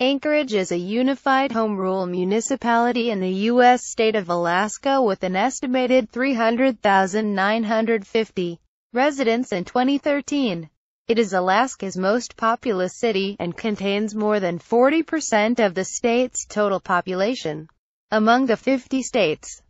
Anchorage is a unified home rule municipality in the U.S. state of Alaska with an estimated 300,950 residents in 2013. It is Alaska's most populous city and contains more than 40% of the state's total population. Among the 50 states,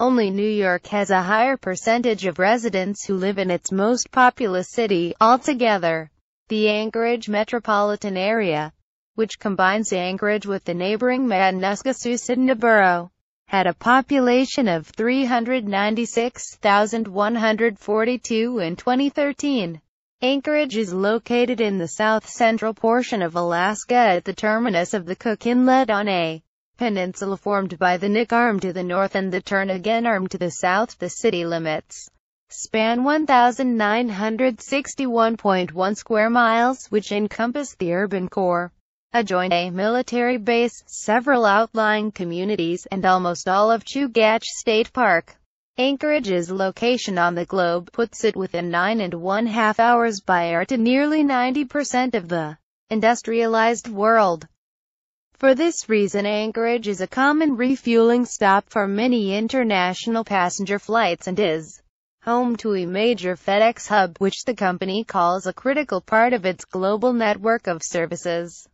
only New York has a higher percentage of residents who live in its most populous city altogether. The Anchorage metropolitan area which combines Anchorage with the neighboring Madanuska-Susitna borough, had a population of 396,142 in 2013. Anchorage is located in the south-central portion of Alaska at the terminus of the Cook Inlet on a peninsula formed by the Nick Arm to the north and the Turnagain Arm to the south. The city limits span 1,961.1 square miles, which encompass the urban core adjoined a military base, several outlying communities, and almost all of Chugach State Park. Anchorage's location on the globe puts it within nine and one half hours by air to nearly 90% of the industrialized world. For this reason Anchorage is a common refueling stop for many international passenger flights and is home to a major FedEx hub, which the company calls a critical part of its global network of services.